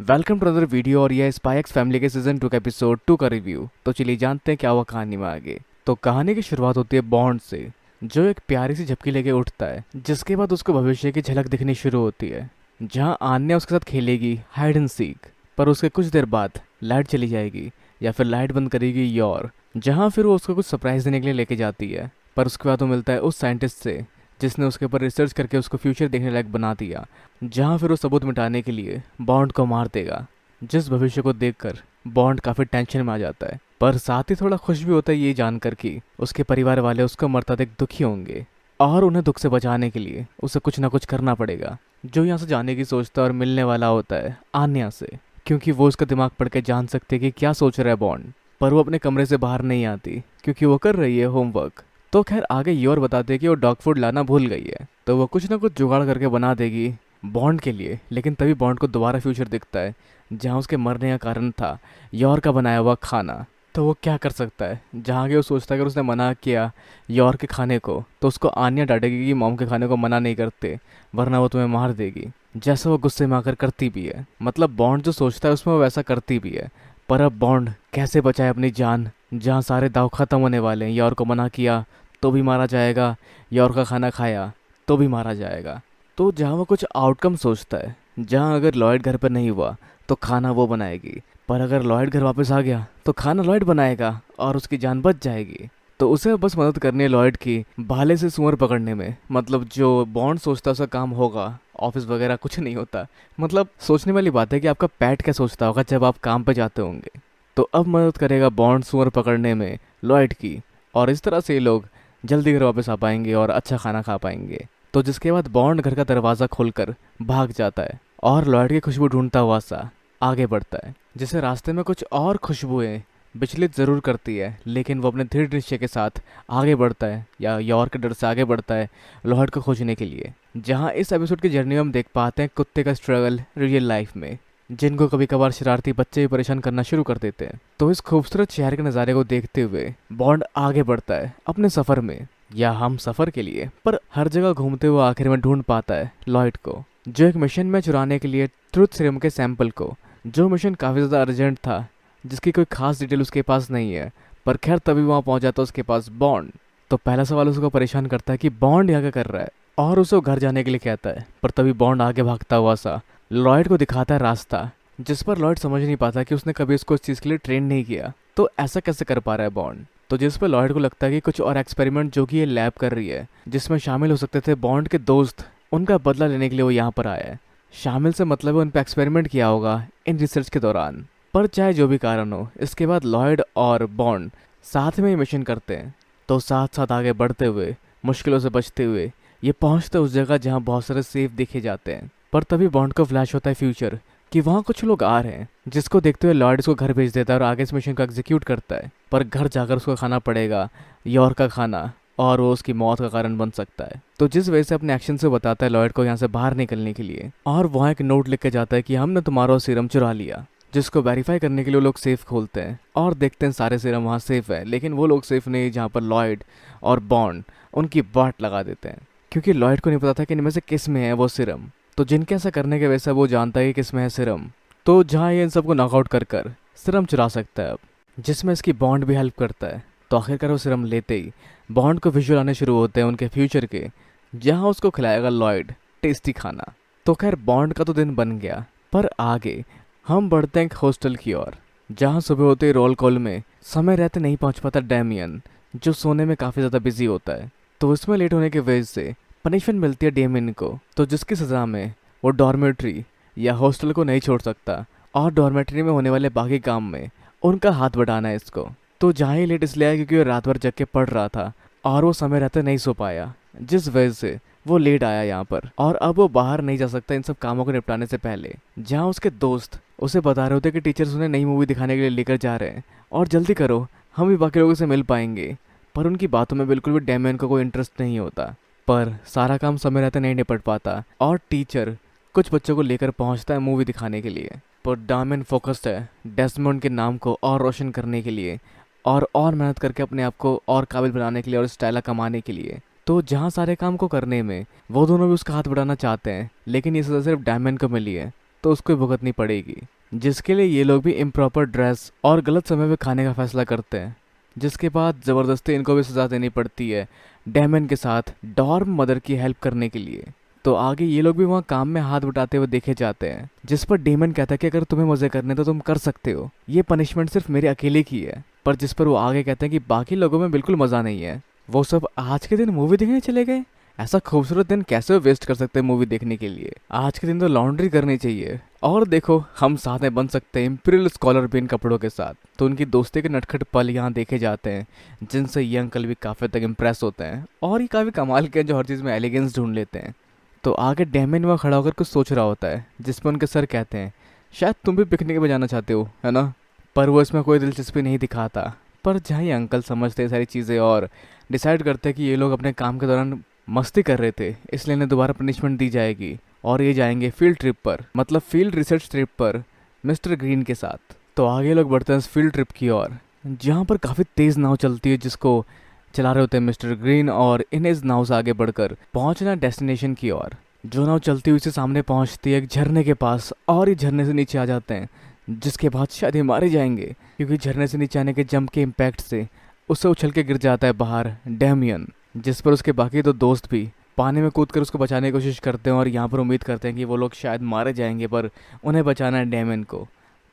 welcome to other video और यह spikes family के सीजन टू का एपिसोड टू का रिव्यू तो चलिए जानते हैं क्या हुआ कहानी में आगे तो कहानी की शुरुआत होती है बॉन्ड से जो एक प्यारी सी झपकी लेके उठता है जिसके बाद उसको भविष्य की झलक दिखनी शुरू होती है जहाँ आन्या उसके साथ खेलेगी हाइड एंड सीक पर उसके कुछ देर बाद लाइट चली जाएगी या फिर लाइट बंद करेगी योर जहाँ फिर वो उसको कुछ सरप्राइज देने के लिए लेके जाती है पर उसके बाद वो मिलता है उस साइंटिस्ट से जिसने उसके ऊपर रिसर्च करके उसको फ्यूचर देखने लायक बना दिया जहाँ फिर वो सबूत मिटाने के लिए बॉन्ड को मार देगा जिस भविष्य को देख बॉन्ड काफ़ी टेंशन में आ जाता है पर साथ ही थोड़ा खुश भी होता है ये जानकर कि उसके परिवार वाले उसको मरता देख दुखी होंगे और उन्हें दुख से बचाने के लिए उसे कुछ ना कुछ करना पड़ेगा जो यहाँ से जाने की सोचता है और मिलने वाला होता है आन्या से क्योंकि वो उसका दिमाग पढ़ के जान सकते कि क्या सोच रहा है बॉन्ड पर वो अपने कमरे से बाहर नहीं आती क्योंकि वो कर रही है होमवर्क तो खैर आगे ये और बताते हैं कि वो डॉग फूड लाना भूल गई है तो वो कुछ ना कुछ जुगाड़ करके बना देगी बॉन्ड के लिए लेकिन तभी बॉन्ड को दोबारा फ्यूचर दिखता है जहाँ उसके मरने का कारण था यौर का बनाया हुआ खाना तो वो क्या कर सकता है जहाँ के वो सोचता है अगर उसने मना किया यौर के खाने को तो उसको आनिया डांटेगी कि मोम के खाने को मना नहीं करते वरना वो तुम्हें मार देगी जैसा वो गुस्से में आकर करती भी है मतलब बॉन्ड जो सोचता है उसमें वो वैसा करती भी है पर अब बॉन्ड कैसे बचाए अपनी जान जहाँ सारे दाव ख़त्म होने वाले हैं यौर को मना किया तो भी मारा जाएगा या और का खाना खाया तो भी मारा जाएगा तो जहाँ वो कुछ आउटकम सोचता है जहाँ अगर लॉयड घर पर नहीं हुआ तो खाना वो बनाएगी पर अगर लॉयड घर वापस आ गया तो खाना लॉयड बनाएगा और उसकी जान बच जाएगी तो उसे बस मदद करनी है लॉयड की भाले से सुअर पकड़ने में मतलब जो बॉन्ड सोचता उसका काम होगा ऑफिस वगैरह कुछ नहीं होता मतलब सोचने वाली बात है कि आपका पैट क्या सोचता होगा जब आप काम पर जाते होंगे तो अब मदद करेगा बॉन्ड सुअर पकड़ने में लॉयड की और इस तरह से ये लोग जल्दी घर वापस आ पाएंगे और अच्छा खाना खा पाएंगे तो जिसके बाद बॉन्ड घर का दरवाज़ा खोलकर भाग जाता है और लॉयड की खुशबू ढूंढता हुआ सा आगे बढ़ता है जिसे रास्ते में कुछ और खुशबुएं विचलित ज़रूर करती है लेकिन वो अपने दृढ़ निश्चय के साथ आगे बढ़ता है या यौर के डर से आगे बढ़ता है लोहट को खोजने के लिए जहाँ इस एपिसोड की जर्नी में हम देख पाते हैं कुत्ते का स्ट्रगल रियल लाइफ में जिनको कभी कभार शरारती बच्चे भी परेशान करना शुरू कर देते हैं तो इस खूबसूरत शहर के नज़ारे को देखते हुए बॉन्ड आगे बढ़ता है अपने सफ़र में या हम सफ़र के लिए पर हर जगह घूमते हुए आखिर में ढूंढ पाता है लॉयड को जो एक मिशन में चुराने के लिए ट्रुथ सिरम के सैंपल को जो मिशन काफ़ी ज़्यादा अर्जेंट था जिसकी कोई खास डिटेल उसके पास नहीं है पर खैर तभी वहाँ पहुँच जाता तो उसके पास बॉन्ड तो पहला सवाल उसको परेशान करता है कि बॉन्ड यहाँ क्या कर रहा है और उसे घर जाने के लिए कहता है पर तभी बॉन्ड आगे भागता हुआ सा लॉयड को दिखाता है रास्ता जिस पर लॉयड समझ नहीं पाता कि उसने कभी उसको इस चीज़ के लिए ट्रेन नहीं किया तो ऐसा कैसे कर पा रहा है बॉन्ड तो जिस पर लॉयड को लगता है कि कुछ और एक्सपेरिमेंट जो कि ये लैब कर रही है जिसमें शामिल हो सकते थे बॉन्ड के दोस्त उनका बदला लेने के लिए वो यहाँ पर आया है शामिल से मतलब उन पर एक्सपेरिमेंट किया होगा इन रिसर्च के दौरान पर चाहे जो भी कारण हो इसके बाद लॉयड और बॉन्ड साथ में ही मिशन करते हैं तो साथ साथ आगे बढ़ते हुए मुश्किलों से बचते हुए ये पहुँचते उस जगह जहाँ बहुत सारे सेफ देखे जाते हैं पर तभी बॉन्ड को फ्लैश होता है फ्यूचर कि वहाँ कुछ लोग आ रहे हैं जिसको देखते हुए लॉर्ड इसको घर भेज देता है और आगे इस मिशन को एग्जीक्यूट करता है पर घर जाकर उसको खाना पड़ेगा योर का खाना और वो उसकी मौत का कारण बन सकता है तो जिस वजह से अपने एक्शन से बताता है लॉयड को यहाँ से बाहर निकलने के लिए और वहाँ एक नोट लिख के जाता है कि हमने तुम्हारा सीरम चुरा लिया जिसको वेरीफाई करने के लिए लोग सेफ खोलते हैं और देखते हैं सारे सीरम वहाँ सेफ है लेकिन वो लोग सेफ नहीं जहाँ पर लॉयड और बॉन्ड उनकी बाट लगा देते हैं क्योंकि लॉयड को नहीं पता था कि इनमें से किस में है वो सिरम तो जिनके ऐसा करने के वैसे वो जानता है कि इसमें है सिरम तो जहाँ ये इन सबको नॉकआउट कर कर सिरम चुरा सकता है अब जिसमें इसकी बॉन्ड भी हेल्प करता है तो आखिरकार वो सिरम लेते ही बॉन्ड को विजुअल आने शुरू होते हैं उनके फ्यूचर के जहाँ उसको खिलाएगा लॉयड टेस्टी खाना तो खैर बॉन्ड का तो दिन बन गया पर आगे हम बढ़ते हैं हॉस्टल की ओर जहाँ सुबह होते ही रोल कॉल में समय रहते नहीं पहुँच पाता डैमियन जो सोने में काफ़ी ज़्यादा बिजी होता है तो उसमें लेट होने की वजह से पनिशमेंट मिलती है डेमिन को तो जिसकी सज़ा में वो डॉर्मेट्री या हॉस्टल को नहीं छोड़ सकता और डॉर्मेट्री में होने वाले बाकी काम में उनका हाथ बढ़ाना है इसको तो जहाँ ही लेट इसलिए आया क्योंकि वो रात भर जग के पढ़ रहा था और वो समय रहते नहीं सो पाया जिस वजह से वो लेट आया यहाँ पर और अब वो बाहर नहीं जा सकता इन सब कामों को निपटाने से पहले जहाँ उसके दोस्त उसे बता रहे होते कि टीचर्स उन्हें नई मूवी दिखाने के लिए लेकर जा रहे हैं और जल्दी करो हम भी बाकी लोगों से मिल पाएंगे पर उनकी बातों में बिल्कुल भी डैमन का को कोई इंटरेस्ट नहीं होता पर सारा काम समय रहते नहीं निपट पाता और टीचर कुछ बच्चों को लेकर पहुंचता है मूवी दिखाने के लिए पर डायमंड फोकस्ड है डेस्मोंड के नाम को और रोशन करने के लिए और और मेहनत करके अपने आप को और काबिल बनाने के लिए और स्टाइला कमाने के लिए तो जहाँ सारे काम को करने में वो दोनों भी उसका हाथ बढ़ाना चाहते हैं लेकिन ये सजा सिर्फ डायमंड को मिली है तो उसको भुगतनी पड़ेगी जिसके लिए ये लोग भी इम्प्रॉपर ड्रेस और गलत समय पर खाने का फैसला करते हैं जिसके बाद ज़बरदस्ती इनको भी सज़ा देनी पड़ती है डैमन के साथ डॉर्म मदर की हेल्प करने के लिए तो आगे ये लोग भी वहाँ काम में हाथ बटाते हुए देखे जाते हैं जिस पर डेमन कहता है कि अगर तुम्हें मज़े करने तो तुम कर सकते हो ये पनिशमेंट सिर्फ मेरे अकेले की है पर जिस पर वो आगे कहते हैं कि बाकी लोगों में बिल्कुल मज़ा नहीं है वो सब आज के दिन मूवी देखने चले गए ऐसा खूबसूरत दिन कैसे वेस्ट कर सकते हैं मूवी देखने के लिए आज के दिन तो लॉन्ड्री करनी चाहिए और देखो हम साथ में बन सकते हैं इम्पीरियल स्कॉलर भी इन कपड़ों के साथ तो उनकी दोस्ती के नटखट पल यहाँ देखे जाते हैं जिनसे ये अंकल भी काफ़ी तक इम्प्रेस होते हैं और ये काफ़ी कमाल के हैं जो हर चीज़ में एलिगेंस ढूंढ लेते हैं तो आगे डैमेन वहाँ खड़ा होकर कुछ सोच रहा होता है जिसमें उनके सर कहते हैं शायद तुम भी पिकनिक में जाना चाहते हो है ना पर वो इसमें कोई दिलचस्पी नहीं दिखाता पर जहाँ ये अंकल समझते हैं सारी चीज़ें और डिसाइड करते हैं कि ये लोग अपने काम के दौरान मस्ती कर रहे थे इसलिए इन्हें दोबारा पनिशमेंट दी जाएगी और ये जाएंगे फील्ड ट्रिप पर मतलब फील्ड रिसर्च ट्रिप पर मिस्टर ग्रीन के साथ तो आगे लोग बढ़ते हैं इस फील्ड ट्रिप की ओर जहाँ पर काफ़ी तेज़ नाव चलती है जिसको चला रहे होते हैं मिस्टर ग्रीन और इन इस नाव से आगे बढ़कर पहुँचना डेस्टिनेशन की ओर जो नाव चलती हुई से सामने पहुँचती है एक झरने के पास और ये झरने से नीचे आ जाते हैं जिसके बाद शायद ये मारे जाएंगे क्योंकि झरने से नीचे आने के जंप के इम्पैक्ट से उससे उछल के गिर जाता है बाहर डैमियन जिस पर उसके बाकी दो दोस्त भी पानी में कूद कर उसको बचाने की कोशिश करते हैं और यहाँ पर उम्मीद करते हैं कि वो लोग शायद मारे जाएंगे पर उन्हें बचाना है डैमिन को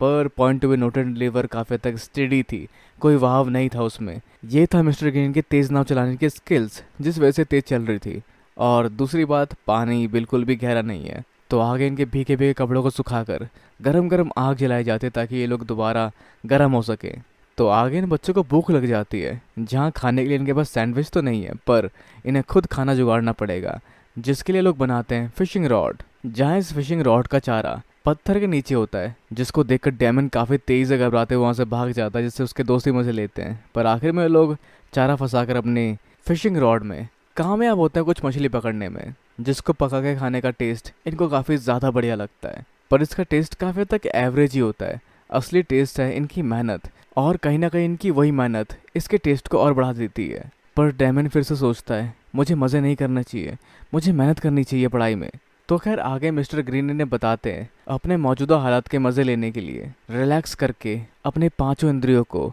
पर point to be noted liver काफ़ी तक स्टेडी थी कोई वहाव नहीं था उसमें ये था मिस्टर ग्रीन के तेज़ नाव चलाने की स्किल्स जिस वजह से तेज़ चल रही थी और दूसरी बात पानी बिल्कुल भी गहरा नहीं है तो आगे इनके भीगे भीगे कपड़ों को सुखाकर गरम गरम आग जलाई जाती ताकि ये लोग दोबारा गर्म हो सकें तो आगे इन बच्चों को भूख लग जाती है जहाँ खाने के लिए इनके पास सैंडविच तो नहीं है पर इन्हें खुद खाना जुगाड़ना पड़ेगा जिसके लिए लोग बनाते हैं फिशिंग रॉड जहाँ इस फिशिंग रॉड का चारा पत्थर के नीचे होता है जिसको देखकर डैमन काफ़ी तेज़ी से घबराते हुए वहाँ से भाग जाता है जिससे उसके दोस्त ही मज़े लेते हैं पर आखिर में लोग चारा फंसा कर अपनी फिशिंग रॉड में कामयाब होते हैं कुछ मछली पकड़ने में जिसको पका के खाने का टेस्ट इनको काफ़ी ज़्यादा बढ़िया लगता है पर इसका टेस्ट काफ़ी तक एवरेज ही होता है असली टेस्ट है इनकी मेहनत और कहीं ना कहीं इनकी वही मेहनत इसके टेस्ट को और बढ़ा देती है पर डैमन फिर से सोचता है मुझे मज़े नहीं करना चाहिए मुझे मेहनत करनी चाहिए पढ़ाई में तो खैर आगे मिस्टर ग्रीन ने बताते हैं अपने मौजूदा हालात के मज़े लेने के लिए रिलैक्स करके अपने पांचों इंद्रियों को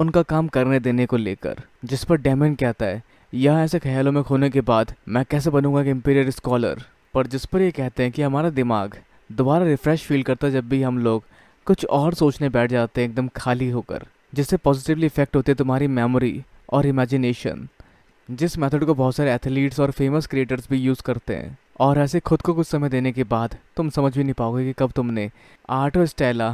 उनका काम करने देने को लेकर जिस पर डैमन कहता है यह ऐसे ख्यालों में खोने के बाद मैं कैसे बनूंगा कि इम्पीरियर स्कॉलर पर जिस पर ये कहते हैं कि हमारा दिमाग दोबारा रिफ़्रेश फील करता है जब भी हम लोग कुछ और सोचने बैठ जाते हैं एकदम खाली होकर जिससे पॉजिटिवली इफेक्ट होते हैं तुम्हारी मेमोरी और इमेजिनेशन जिस मेथड को बहुत सारे एथलीट्स और फेमस क्रिएटर्स भी यूज़ करते हैं और ऐसे खुद को कुछ समय देने के बाद तुम समझ भी नहीं पाओगे कि कब तुमने आर्ट और स्टैला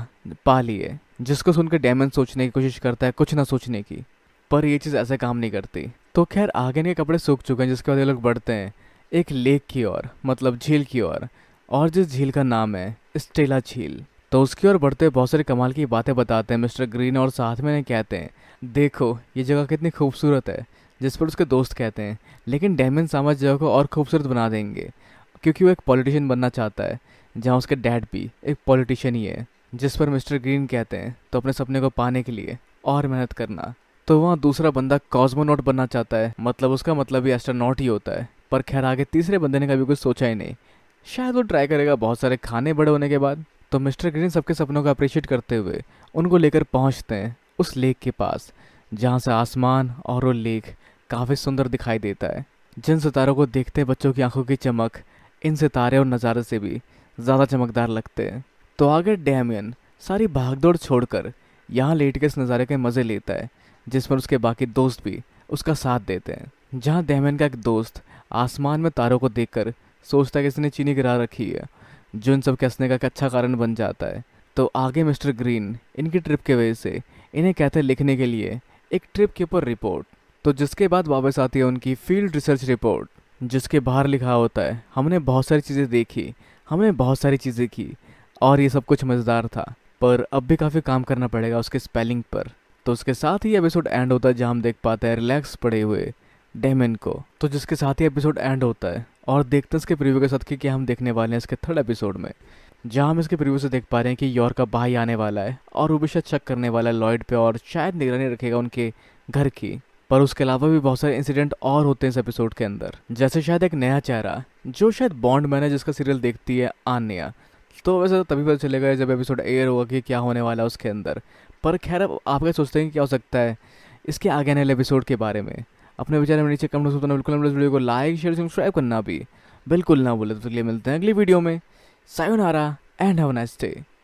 पा लिए जिसको सुनकर डैमन सोचने की कोशिश करता है कुछ ना सोचने की पर ये चीज़ ऐसे काम नहीं करती तो खैर आगे के कपड़े सूख चुके हैं जिसके बाद ये लोग बढ़ते हैं एक लेक की ओर मतलब झील की ओर और, और जिस झील का नाम है स्टेला झील तो उसकी ओर बढ़ते बहुत सारे कमाल की बातें बताते हैं मिस्टर ग्रीन और साथ में कहते हैं देखो ये जगह कितनी खूबसूरत है जिस पर उसके दोस्त कहते हैं लेकिन डैमन सामज जगह को और खूबसूरत बना देंगे क्योंकि वो एक पॉलिटिशियन बनना चाहता है जहाँ उसके डैड भी एक पॉलिटिशियन ही है जिस पर मिस्टर ग्रीन कहते हैं तो अपने सपने को पाने के लिए और मेहनत करना तो वहाँ दूसरा बंदा कॉस्मोनॉट बनना चाहता है मतलब उसका मतलब भी एस्ट्रोनॉट ही होता है पर खैर आगे तीसरे बंदे ने कभी कुछ सोचा ही नहीं शायद वो ट्राई करेगा बहुत सारे खाने बड़े होने के बाद तो मिस्टर ग्रीन सबके सपनों का अप्रिशिएट करते हुए उनको लेकर पहुंचते हैं उस लेक के पास जहाँ से आसमान और वो लेक काफ़ी सुंदर दिखाई देता है जिन सितारों को देखते बच्चों की आंखों की चमक इन सितारे और नज़ारे से भी ज़्यादा चमकदार लगते हैं तो आगे डैमियन सारी भागदौड़ छोड़कर यहाँ लेट के इस नज़ारे के मज़े लेता है जिस पर उसके बाकी दोस्त भी उसका साथ देते हैं जहाँ डैमियन का एक दोस्त आसमान में तारों को देखकर सोचता है कि इसने चीनी गिरा रखी है जो इन सब कसने का एक अच्छा कारण बन जाता है तो आगे मिस्टर ग्रीन इनकी ट्रिप के वजह से इन्हें कहते हैं लिखने के लिए एक ट्रिप के ऊपर रिपोर्ट तो जिसके बाद वापस आती है उनकी फील्ड रिसर्च रिपोर्ट जिसके बाहर लिखा होता है हमने बहुत सारी चीज़ें देखी हमने बहुत सारी चीज़ें की और ये सब कुछ मज़ेदार था पर अब भी काफ़ी काम करना पड़ेगा उसके स्पेलिंग पर तो उसके साथ ही एपिसोड एंड होता है जहाँ हम देख पाते हैं रिलैक्स पड़े हुए डेमिन को तो जिसके साथ ही एपिसोड एंड होता है और देखते हैं इसके प्रिव्यू के साथ कि क्या हम देखने वाले हैं इसके थर्ड एपिसोड में जहाँ हम इसके प्रिव्यू से देख पा रहे हैं कि योर का भाई आने वाला है और वो भी शायद चेक करने वाला है लॉयड पे और शायद निगरानी रखेगा उनके घर की पर उसके अलावा भी बहुत सारे इंसिडेंट और होते हैं इस एपिसोड के अंदर जैसे शायद एक नया चेहरा जो शायद बॉन्ड मैन है जिसका सीरियल देखती है आनिया तो वैसे तो तभी पता चलेगा जब एपिसोड एयर होगा कि क्या होने वाला है उसके अंदर पर खैर आप क्या सोचते हैं क्या हो सकता है इसके आगे आने वाले एपिसोड के बारे में अपने विचार में नीचे कमेंट सुनना बिल्कुल हम वीडियो को लाइक शेयर सब्सक्राइब करना भी बिल्कुल ना बोले तो चलिए मिलते हैं अगली वीडियो में सायोनारा एंड हैव नाइस डे